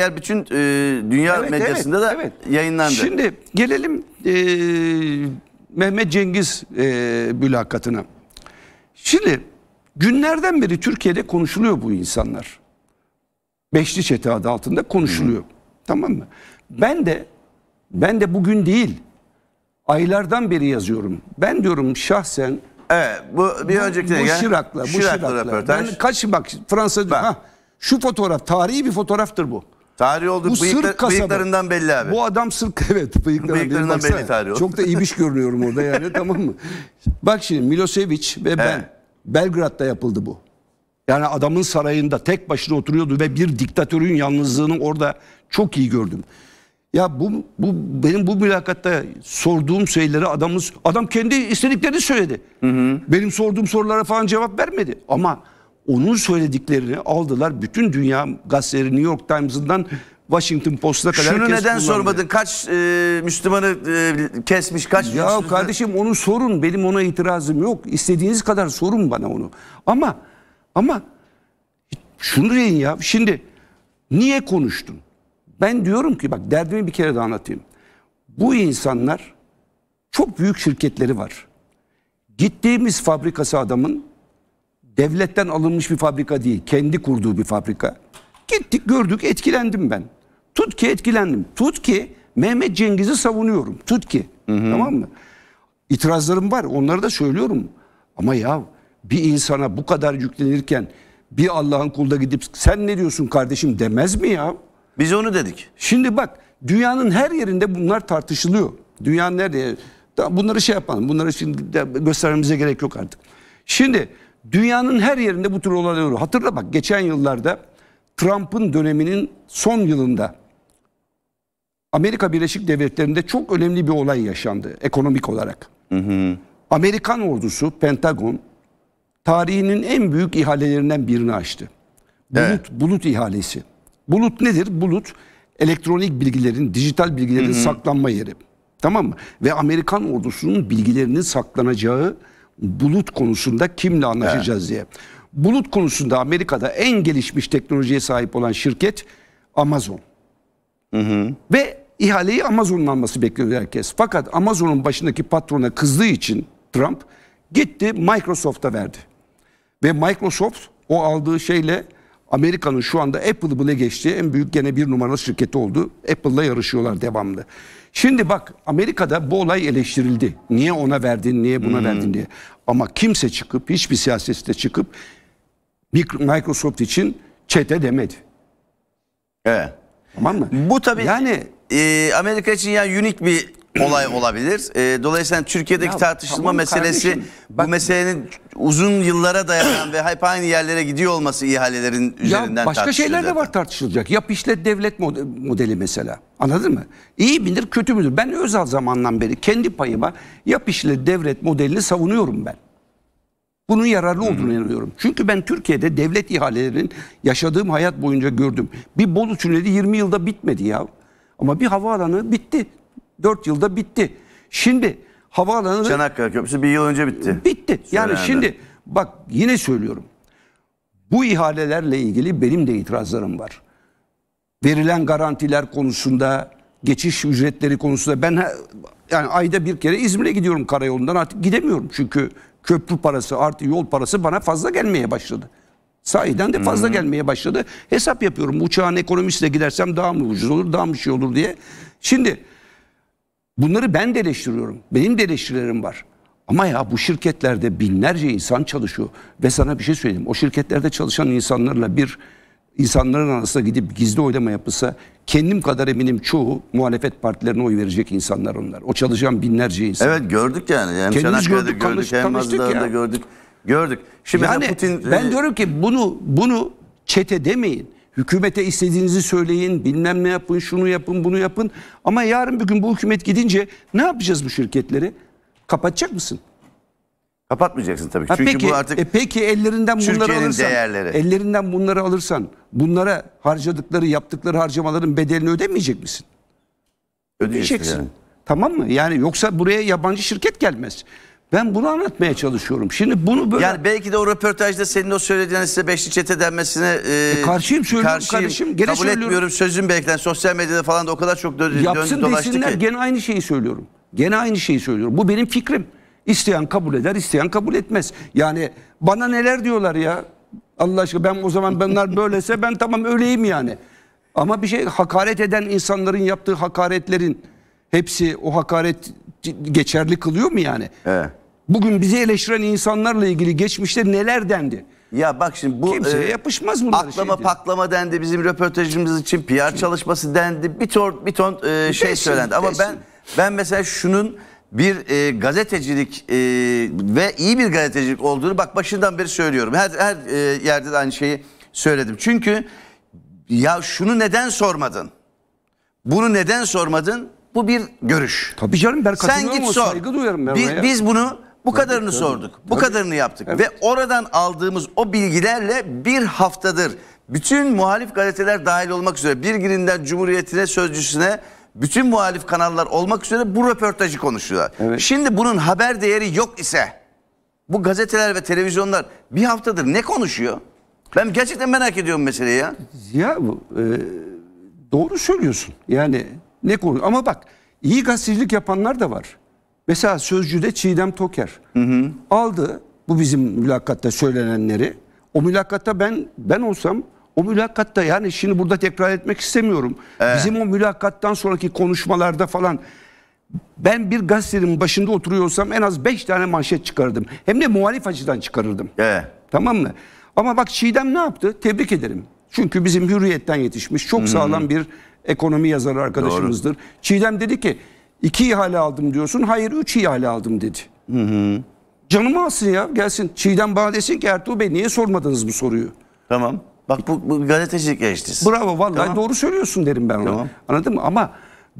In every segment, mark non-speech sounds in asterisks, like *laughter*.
Diğer bütün e, dünya evet, medyasında evet, da evet. yayınlandı. Şimdi gelelim e, Mehmet Cengiz e, mülakatına. Şimdi günlerden beri Türkiye'de konuşuluyor bu insanlar. Beşli çete adı altında konuşuluyor. Hı. Tamam mı? Ben de ben de bugün değil aylardan beri yazıyorum. Ben diyorum şahsen Evet bu bir önceki bu, bu gel. Şirak'la bu Şirak'la, Şirak'la röportaj. Ben kaç bak Fransa'da şu fotoğraf tarihi bir fotoğraftır bu. Tarih oldu. Bu Bıyıklar, Sırp kasabı. Bıyıklarından belli abi. Bu adam sırk *laughs* evet. Bıyıklarından, bıyıklarından belli, belli tarih oldu. Çok da ibiş görünüyorum orada yani *laughs* tamam mı? Bak şimdi Milosevic ve ben. He. Belgrad'da yapıldı bu. Yani adamın sarayında tek başına oturuyordu ve bir diktatörün yalnızlığını orada çok iyi gördüm. Ya bu, bu benim bu mülakatta sorduğum şeyleri adamız adam kendi istediklerini söyledi. Hı hı. Benim sorduğum sorulara falan cevap vermedi ama onun söylediklerini aldılar. Bütün dünya gazeteleri New York Times'ından Washington Post'a kadar Şunu neden kullandı. sormadın? Kaç e, Müslümanı e, kesmiş? Kaç Ya Müslümanı... kardeşim onu sorun. Benim ona itirazım yok. İstediğiniz kadar sorun bana onu. Ama ama şunu deyin ya. Şimdi niye konuştun? Ben diyorum ki bak derdimi bir kere daha anlatayım. Bu insanlar çok büyük şirketleri var. Gittiğimiz fabrikası adamın Devletten alınmış bir fabrika değil. Kendi kurduğu bir fabrika. Gittik gördük etkilendim ben. Tut ki etkilendim. Tut ki Mehmet Cengiz'i savunuyorum. Tut ki. Hı hı. Tamam mı? İtirazlarım var. Onları da söylüyorum. Ama ya bir insana bu kadar yüklenirken bir Allah'ın kulda gidip sen ne diyorsun kardeşim demez mi ya? Biz onu dedik. Şimdi bak dünyanın her yerinde bunlar tartışılıyor. Dünyanın nerede? Bunları şey yapalım. Bunları şimdi göstermemize gerek yok artık. Şimdi Dünyanın her yerinde bu tür olaylar olur. Hatırla bak geçen yıllarda Trump'ın döneminin son yılında Amerika Birleşik Devletleri'nde çok önemli bir olay yaşandı ekonomik olarak. Hı hı. Amerikan ordusu Pentagon tarihinin en büyük ihalelerinden birini açtı. Bulut, evet. bulut ihalesi. Bulut nedir? Bulut elektronik bilgilerin, dijital bilgilerin hı hı. saklanma yeri. Tamam mı? Ve Amerikan ordusunun bilgilerinin saklanacağı bulut konusunda kimle anlaşacağız evet. diye. Bulut konusunda Amerika'da en gelişmiş teknolojiye sahip olan şirket Amazon. Hı hı. Ve ihaleyi Amazon'un alması bekliyor herkes. Fakat Amazon'un başındaki patrona kızdığı için Trump gitti Microsoft'a verdi. Ve Microsoft o aldığı şeyle Amerika'nın şu anda Apple'ı bile geçtiği en büyük gene bir numaralı şirketi oldu. Apple'la yarışıyorlar devamlı. Şimdi bak Amerika'da bu olay eleştirildi. Niye ona verdin, niye buna hmm. verdin diye. Ama kimse çıkıp, hiçbir siyasette çıkıp Microsoft için çete demedi. Evet. Tamam mı? Bu tabii yani e, Amerika için yani unik bir olay olabilir. E, dolayısıyla Türkiye'deki ya, tartışılma tamam, meselesi kardeşim, bak, bu meselenin uzun yıllara dayanan ve hep aynı yerlere gidiyor olması ihalelerin ya üzerinden Başka şeyler de var tartışılacak. Yap işlet devlet modeli mesela. Anladın mı? İyi midir kötü müdür? Ben özel zamandan beri kendi payıma yap işlet devlet modelini savunuyorum ben. Bunun yararlı olduğunu inanıyorum. Çünkü ben Türkiye'de devlet ihalelerinin yaşadığım hayat boyunca gördüm. Bir Bolu tüneli 20 yılda bitmedi ya. Ama bir havaalanı bitti. 4 yılda bitti. Şimdi havaalanı... Çanakkale Köprüsü bir yıl önce bitti. Bitti. Yani Söylendi. şimdi bak yine söylüyorum. Bu ihalelerle ilgili benim de itirazlarım var. Verilen garantiler konusunda, geçiş ücretleri konusunda ben yani ayda bir kere İzmir'e gidiyorum karayolundan artık gidemiyorum. Çünkü köprü parası artı yol parası bana fazla gelmeye başladı. Sahiden de fazla hmm. gelmeye başladı. Hesap yapıyorum uçağın ekonomisiyle gidersem daha mı ucuz olur daha mı şey olur diye. Şimdi Bunları ben de eleştiriyorum. Benim de eleştirilerim var. Ama ya bu şirketlerde binlerce insan çalışıyor. Ve sana bir şey söyleyeyim. O şirketlerde çalışan insanlarla bir insanların arasında gidip gizli oylama yapılsa kendim kadar eminim çoğu muhalefet partilerine oy verecek insanlar onlar. O çalışan binlerce insan. Evet gördük yani. Hem Kendimiz gördük, gördük, hem Mazdar'da gördük. Gördük. Şimdi yani, Putin... Ben e, diyorum ki bunu bunu çete demeyin. Hükümete istediğinizi söyleyin, bilmem ne yapın, şunu yapın, bunu yapın. Ama yarın bir gün bu hükümet gidince ne yapacağız bu şirketleri? Kapatacak mısın? Kapatmayacaksın tabii ki. Ha, Çünkü peki, bu artık e, peki ellerinden bunları alırsan, değerleri. ellerinden bunları alırsan bunlara harcadıkları, yaptıkları harcamaların bedelini ödemeyecek misin? Ödeyeceksin. Yani. Tamam mı? Yani yoksa buraya yabancı şirket gelmez. Ben bunu anlatmaya çalışıyorum. Şimdi bunu böyle... Yani belki de o röportajda senin o söylediğin size beşli çete denmesine... E, e karşıyım söylüyorum karşıyım, kardeşim. Gene kabul söylüyorum. etmiyorum sözüm belki Yani sosyal medyada falan da o kadar çok dön, Yapsın dön, desinler gene aynı şeyi söylüyorum. Gene aynı şeyi söylüyorum. Bu benim fikrim. İsteyen kabul eder, isteyen kabul etmez. Yani bana neler diyorlar ya. Allah aşkına ben o zaman benler böylese ben tamam öyleyim yani. Ama bir şey hakaret eden insanların yaptığı hakaretlerin hepsi o hakaret geçerli kılıyor mu yani? Evet. Bugün bizi eleştiren insanlarla ilgili geçmişte neler dendi? Ya bak şimdi bu kimseye e, yapışmaz bunlar Aklama şeydi. paklama dendi bizim röportajımız için PR çalışması dendi. Bir ton bir ton e, şey desin, şey söylendi desin. ama ben ben mesela şunun bir e, gazetecilik e, ve iyi bir gazetecilik olduğunu bak başından beri söylüyorum. Her her e, yerde de aynı şeyi söyledim. Çünkü ya şunu neden sormadın? Bunu neden sormadın? Bu bir görüş. Tabii canım ben Sen git sor. Saygı duyarım ben biz, biz bunu bu tabii, kadarını tabii. sorduk. Bu tabii. kadarını yaptık. Evet. Ve oradan aldığımız o bilgilerle bir haftadır bütün muhalif gazeteler dahil olmak üzere bir Birgirinden Cumhuriyetine Sözcüsüne bütün muhalif kanallar olmak üzere bu röportajı konuşuyorlar. Evet. Şimdi bunun haber değeri yok ise bu gazeteler ve televizyonlar bir haftadır ne konuşuyor? Ben gerçekten merak ediyorum meseleyi ya. Ya e, doğru söylüyorsun. Yani ne konu? Ama bak iyi gazetecilik yapanlar da var. Mesela Sözcü'de Çiğdem Toker hı hı. aldı bu bizim mülakatta söylenenleri. O mülakatta ben ben olsam o mülakatta yani şimdi burada tekrar etmek istemiyorum. Evet. Bizim o mülakattan sonraki konuşmalarda falan ben bir gazetenin başında oturuyorsam en az 5 tane manşet çıkarırdım. Hem de muhalif açıdan çıkarırdım. Evet. Tamam mı? Ama bak Çiğdem ne yaptı? Tebrik ederim. Çünkü bizim hürriyetten yetişmiş çok sağlam bir ekonomi yazarı arkadaşımızdır. Doğru. Çiğdem dedi ki iki ihale aldım diyorsun. Hayır üç ihale aldım dedi. Hı hı. Canımı alsın ya gelsin. Çiğdem bana desin ki Ertuğrul Bey niye sormadınız bu soruyu? Tamam. Bak bu, bu gazetecilik eleştirisi. Bravo vallahi tamam. doğru söylüyorsun derim ben ona. Tamam. Anladın mı? Ama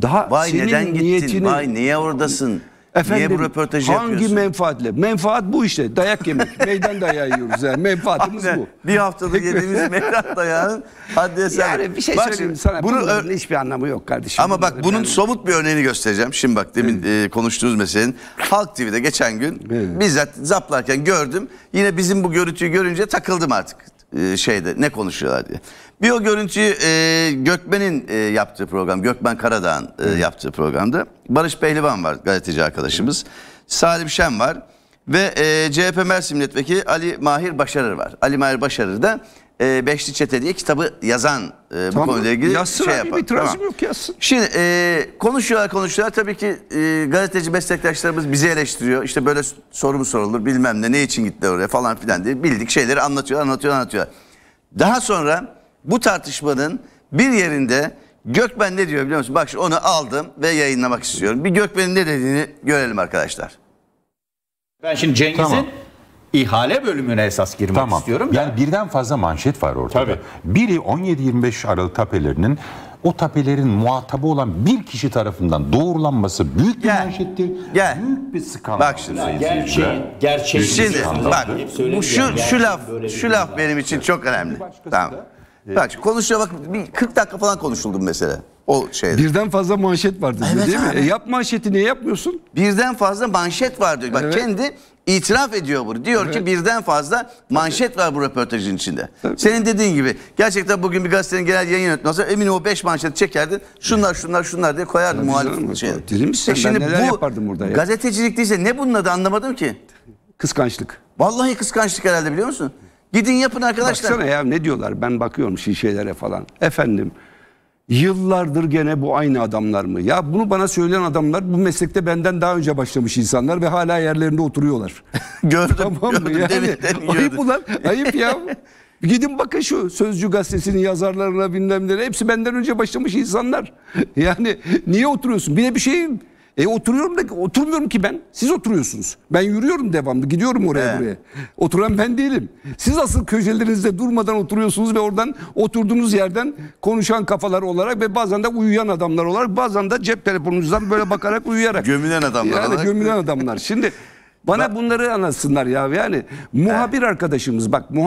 daha Vay senin neden gittin? Niyetinin... Vay niye oradasın? Efendim, Niye bu röportajı hangi yapıyorsun? Hangi menfaatle? Menfaat bu işte. Dayak yemek. *laughs* meydan dayağı yiyoruz. Yani. Menfaatımız Aynen. bu. Bir haftada yediğimiz *laughs* meydan dayağının Hadi sen. Yani bir şey bak, söyleyeyim sana. Bunu, bunun hiçbir anlamı yok kardeşim. Ama bak bunun yani. somut bir örneğini göstereceğim. Şimdi bak demin evet. e, konuştuğunuz meselenin. Halk TV'de geçen gün evet. bizzat zaplarken gördüm. Yine bizim bu görüntüyü görünce takıldım artık. E, şeyde ne konuşuyorlar diye. Bir o görüntüyü e, Gökmen'in e, yaptığı program, Gökmen Karadağ'ın e, yaptığı programda. Barış Pehlivan var gazeteci arkadaşımız. Salim Şen var. Ve e, CHP Mersin Milletvekili Ali Mahir Başarır var. Ali Mahir Başarır da e, Beşli Çete diye kitabı yazan e, bu tamam. konuyla ilgili Yazsın şey yapar. Itirazım tamam. yok yazsın. Şimdi e, konuşuyorlar konuşuyorlar tabii ki e, gazeteci meslektaşlarımız bizi eleştiriyor. İşte böyle soru mu sorulur bilmem ne ne için gittiler oraya falan filan diye bildik şeyleri anlatıyor anlatıyor anlatıyor. Daha sonra bu tartışmanın bir yerinde Gökmen ne diyor biliyor musun? Bak onu aldım ve yayınlamak istiyorum. Bir Gökmen'in ne dediğini görelim arkadaşlar. Ben şimdi Cengiz'in tamam ihale bölümüne esas girmek tamam. istiyorum. Yani ya. birden fazla manşet var ortada. Tabii. Biri 17-25 Aralık tapelerinin o tapelerin muhatabı olan bir kişi tarafından doğrulanması büyük bir manşettir. Gel. Büyük bir skandal. Bak şimdi. Gerçeğin, gerçeğin. Şimdi bak bu şu, şu laf, şu laf var. benim için çok önemli. Tamam. Da, e, bak konuşuyor bak bir 40 dakika falan konuşuldum mesela. O şeyde. Birden fazla manşet vardı, evet, değil abi. mi? E, yap manşeti niye yapmıyorsun? Birden fazla manşet vardı. Bak evet. kendi İtiraf ediyor bunu. Diyor evet. ki birden fazla manşet Tabii. var bu röportajın içinde. Tabii. Senin dediğin gibi gerçekten bugün bir gazetenin genel yayın yönetmeni olsa eminim o 5 manşet çekerdin. Şunlar şunlar şunlar diye koyardın muhalif şey. Deli misin? E şimdi neler bu yapardım burada ya. Gazetecilik değilse ne bunun adı anlamadım ki. Kıskançlık. Vallahi kıskançlık herhalde biliyor musun? Gidin yapın arkadaşlar. Baksana ya ne diyorlar ben bakıyorum şişelere falan. Efendim Yıllardır gene bu aynı adamlar mı? Ya bunu bana söyleyen adamlar bu meslekte benden daha önce başlamış insanlar ve hala yerlerinde oturuyorlar. *laughs* gördüm, tamam gördüm, mı? Yani, demin, ayıp ulan, ayıp ya. Gidin bakın şu Sözcü Gazetesi'nin yazarlarına bilmem neler. Hepsi benden önce başlamış insanlar. Yani niye oturuyorsun? Bir de bir şeyim e oturuyorum da oturmuyorum ki ben. Siz oturuyorsunuz. Ben yürüyorum devamlı. Gidiyorum oraya He. buraya. Oturan ben değilim. Siz asıl köşelerinizde durmadan oturuyorsunuz ve oradan oturduğunuz yerden konuşan kafalar olarak ve bazen de uyuyan adamlar olarak bazen de cep telefonunuzdan böyle bakarak *laughs* uyuyarak. gömülen adamlar. Yani olarak. gömülen adamlar. Şimdi bana bunları anlatsınlar ya. Yani muhabir arkadaşımız bak muhabir